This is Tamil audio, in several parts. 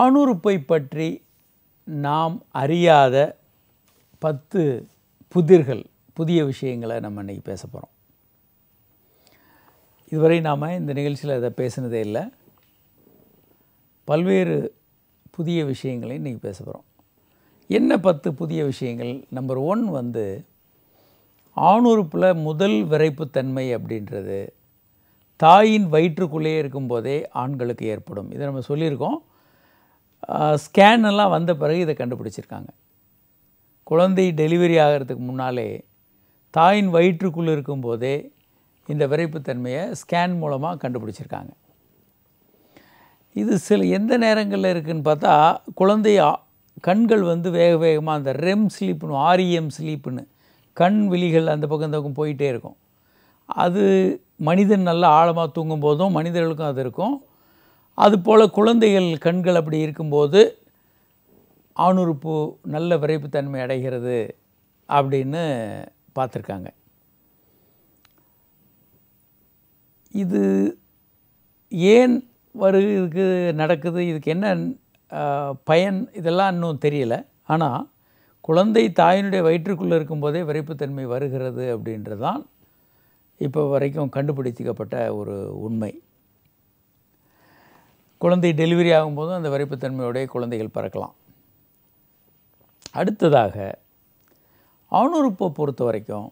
ஆணுறுப்பை பற்றி நாம் அறியாத பத்து புதிர்கள் புதிய விஷயங்களை நம்ம இன்றைக்கி பேச போகிறோம் இதுவரை நாம் இந்த நிகழ்ச்சியில் அதை பேசினதே இல்லை பல்வேறு புதிய விஷயங்களை இன்றைக்கி பேச போகிறோம் என்ன பத்து புதிய விஷயங்கள் நம்பர் ஒன் வந்து ஆணுறுப்பில் முதல் விரைப்புத்தன்மை அப்படின்றது தாயின் வயிற்றுக்குள்ளேயே இருக்கும்போதே ஆண்களுக்கு ஏற்படும் இதை நம்ம சொல்லியிருக்கோம் ஸ்கேன் எல்லாம் வந்த பிறகு இதை கண்டுபிடிச்சிருக்காங்க குழந்தை டெலிவரி ஆகிறதுக்கு முன்னாலே தாயின் வயிற்றுக்குள்ளே இருக்கும்போதே இந்த விரைப்புத்தன்மையை ஸ்கேன் மூலமாக கண்டுபிடிச்சிருக்காங்க இது சில எந்த நேரங்களில் இருக்குதுன்னு பார்த்தா குழந்தை கண்கள் வந்து வேக வேகமாக அந்த ரெம் ஸ்லீப்னு ஆரிஎம் ஸ்லீப்புன்னு கண் விழிகள் அந்த பக்கம் இந்த பக்கம் போயிட்டே இருக்கும் அது மனிதன் நல்லா ஆழமாக தூங்கும் போதும் மனிதர்களுக்கும் அது இருக்கும் அதுபோல் குழந்தைகள் கண்கள் அப்படி இருக்கும்போது ஆணுறுப்பு நல்ல விரைப்புத்தன்மை அடைகிறது அப்படின்னு பார்த்துருக்காங்க இது ஏன் வருகிறதுக்கு நடக்குது இதுக்கு என்ன பயன் இதெல்லாம் இன்னும் தெரியல ஆனால் குழந்தை தாயினுடைய வயிற்றுக்குள்ளே இருக்கும்போதே விரைப்புத்தன்மை வருகிறது அப்படின்றது தான் இப்போ வரைக்கும் கண்டுபிடிக்கப்பட்ட ஒரு உண்மை குழந்தை டெலிவரி ஆகும்போதும் அந்த விரைப்புத்தன்மையுடைய குழந்தைகள் பறக்கலாம் அடுத்ததாக ஆணுறுப்பை பொறுத்த வரைக்கும்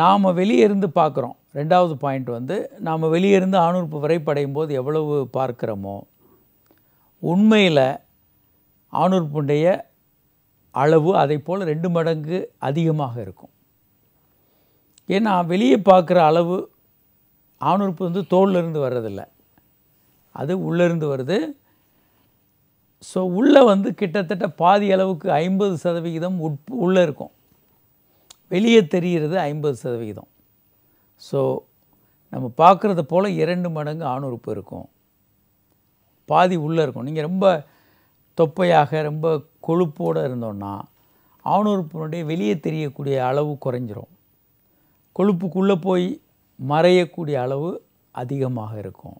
நாம் வெளியே இருந்து பார்க்குறோம் ரெண்டாவது பாயிண்ட் வந்து நாம் வெளியே இருந்து ஆணுறுப்பு விரைப்படையும் போது எவ்வளவு பார்க்குறோமோ உண்மையில் ஆணுறுப்புடைய அளவு அதை போல் ரெண்டு மடங்கு அதிகமாக இருக்கும் ஏன்னா வெளியே பார்க்குற அளவு ஆணுறுப்பு வந்து தோல்லிருந்து வர்றதில்லை அது உள்ளேருந்து வருது ஸோ உள்ளே வந்து கிட்டத்தட்ட பாதி அளவுக்கு ஐம்பது சதவிகிதம் உட் உள்ளே இருக்கும் வெளியே தெரிகிறது ஐம்பது சதவிகிதம் ஸோ நம்ம பார்க்குறத போல் இரண்டு மடங்கு ஆணுறுப்பு இருக்கும் பாதி உள்ளே இருக்கும் நீங்கள் ரொம்ப தொப்பையாக ரொம்ப கொழுப்போடு இருந்தோன்னா ஆணுறுப்பினுடைய வெளியே தெரியக்கூடிய அளவு குறைஞ்சிரும் கொழுப்புக்குள்ளே போய் மறையக்கூடிய அளவு அதிகமாக இருக்கும்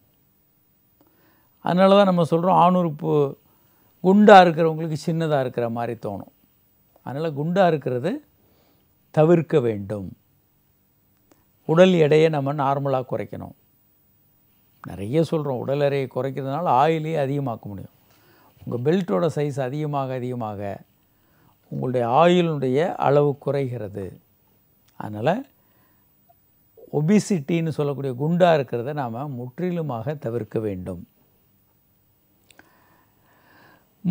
அதனால தான் நம்ம சொல்கிறோம் ஆணுறுப்பு குண்டாக இருக்கிறவங்களுக்கு சின்னதாக இருக்கிற மாதிரி தோணும் அதனால் குண்டாக இருக்கிறது தவிர்க்க வேண்டும் உடல் எடையை நம்ம நார்மலாக குறைக்கணும் நிறைய சொல்கிறோம் உடல் எடையை குறைக்கிறதுனால ஆயிலே அதிகமாக்க முடியும் உங்கள் பெல்ட்டோட சைஸ் அதிகமாக அதிகமாக உங்களுடைய ஆயிலுடைய அளவு குறைகிறது அதனால் ஒபிசிட்டின்னு சொல்லக்கூடிய குண்டாக இருக்கிறத நாம் முற்றிலுமாக தவிர்க்க வேண்டும்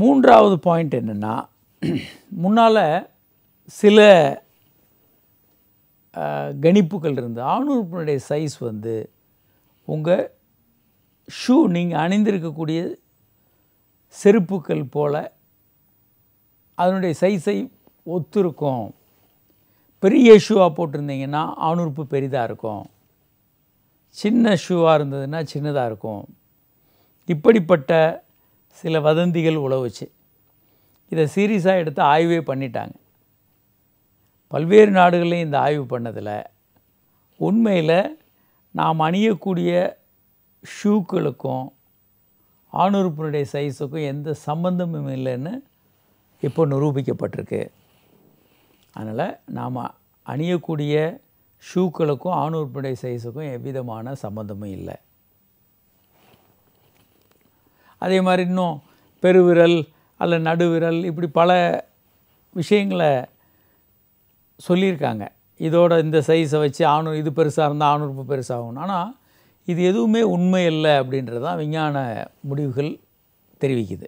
மூன்றாவது பாயிண்ட் என்னென்னா முன்னால் சில கணிப்புகள் இருந்து ஆணுறுப்பினுடைய சைஸ் வந்து உங்கள் ஷூ நீங்கள் அணிந்திருக்கக்கூடிய செருப்புக்கள் போல் அதனுடைய சைஸை ஒத்துருக்கும் பெரிய ஷூவாக போட்டிருந்தீங்கன்னா ஆணுறுப்பு பெரிதாக இருக்கும் சின்ன ஷூவாக இருந்ததுன்னா சின்னதாக இருக்கும் இப்படிப்பட்ட சில வதந்திகள் உழவுச்சு இதை சீரியஸாக எடுத்து ஆய்வே பண்ணிட்டாங்க பல்வேறு நாடுகளையும் இந்த ஆய்வு பண்ணதில் உண்மையில் நாம் அணியக்கூடிய ஷூக்களுக்கும் ஆணுறுப்பினுடைய சைஸுக்கும் எந்த சம்பந்தமும் இல்லைன்னு இப்போ நிரூபிக்கப்பட்டிருக்கு அதனால் நாம் அணியக்கூடிய ஷூக்களுக்கும் ஆணுறுப்பினுடைய சைஸுக்கும் எவ்விதமான சம்மந்தமும் இல்லை அதே மாதிரி இன்னும் பெருவிரல் அல்ல நடுவிரல் இப்படி பல விஷயங்களை சொல்லியிருக்காங்க இதோட இந்த சைஸை வச்சு ஆணூர் இது பெருசாக இருந்தால் ஆணுறுப்பு பெருசாகும் ஆனால் இது எதுவுமே உண்மை இல்லை அப்படின்றதான் விஞ்ஞான முடிவுகள் தெரிவிக்குது